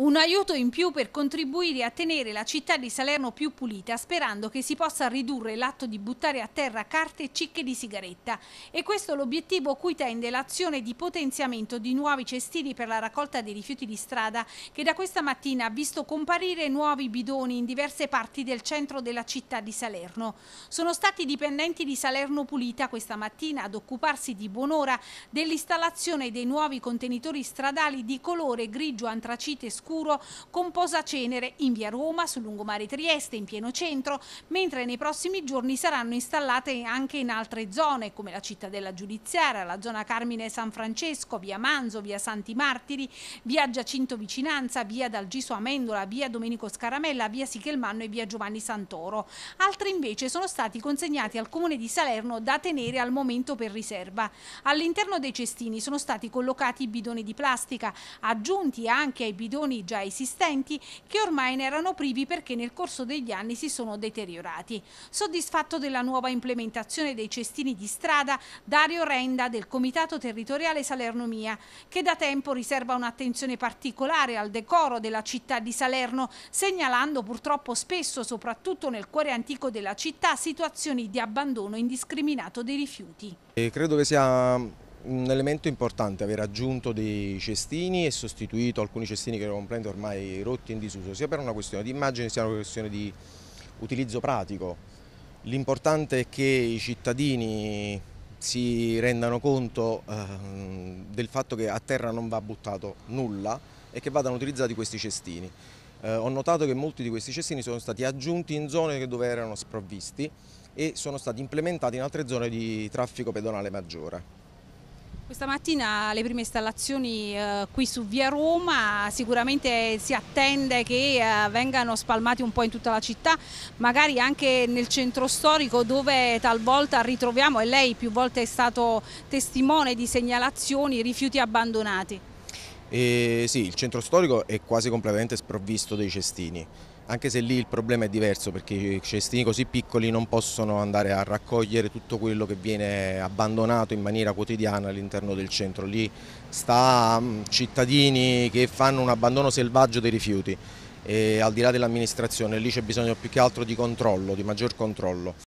Un aiuto in più per contribuire a tenere la città di Salerno più pulita, sperando che si possa ridurre l'atto di buttare a terra carte e cicche di sigaretta. E questo è l'obiettivo cui tende l'azione di potenziamento di nuovi cestini per la raccolta dei rifiuti di strada, che da questa mattina ha visto comparire nuovi bidoni in diverse parti del centro della città di Salerno. Sono stati i dipendenti di Salerno Pulita questa mattina ad occuparsi di buon'ora dell'installazione dei nuovi contenitori stradali di colore grigio antracite scuro scuro con posacenere in via Roma, sul lungomare Trieste, in pieno centro, mentre nei prossimi giorni saranno installate anche in altre zone come la cittadella giudiziaria, la zona Carmine San Francesco, via Manzo, via Santi Martiri, via Giacinto Vicinanza, via Dal Giso Amendola, via Domenico Scaramella, via Sichelmanno e via Giovanni Santoro. Altri invece sono stati consegnati al comune di Salerno da tenere al momento per riserva. All'interno dei cestini sono stati collocati i bidoni di plastica, aggiunti anche ai bidoni lavoratori già esistenti che ormai ne erano privi perché nel corso degli anni si sono deteriorati. Soddisfatto della nuova implementazione dei cestini di strada, Dario Renda del Comitato Territoriale Salernomia, che da tempo riserva un'attenzione particolare al decoro della città di Salerno, segnalando purtroppo spesso, soprattutto nel cuore antico della città, situazioni di abbandono indiscriminato dei rifiuti. E credo che sia un elemento importante aver aggiunto dei cestini e sostituito alcuni cestini che erano completamente ormai rotti in disuso, sia per una questione di immagine sia per una questione di utilizzo pratico. L'importante è che i cittadini si rendano conto eh, del fatto che a terra non va buttato nulla e che vadano utilizzati questi cestini. Eh, ho notato che molti di questi cestini sono stati aggiunti in zone dove erano sprovvisti e sono stati implementati in altre zone di traffico pedonale maggiore. Questa mattina le prime installazioni eh, qui su Via Roma, sicuramente si attende che eh, vengano spalmati un po' in tutta la città, magari anche nel centro storico dove talvolta ritroviamo, e lei più volte è stato testimone di segnalazioni, rifiuti abbandonati. E sì, il centro storico è quasi completamente sprovvisto dei cestini, anche se lì il problema è diverso perché i cestini così piccoli non possono andare a raccogliere tutto quello che viene abbandonato in maniera quotidiana all'interno del centro. Lì sta mm, cittadini che fanno un abbandono selvaggio dei rifiuti e al di là dell'amministrazione lì c'è bisogno più che altro di controllo, di maggior controllo.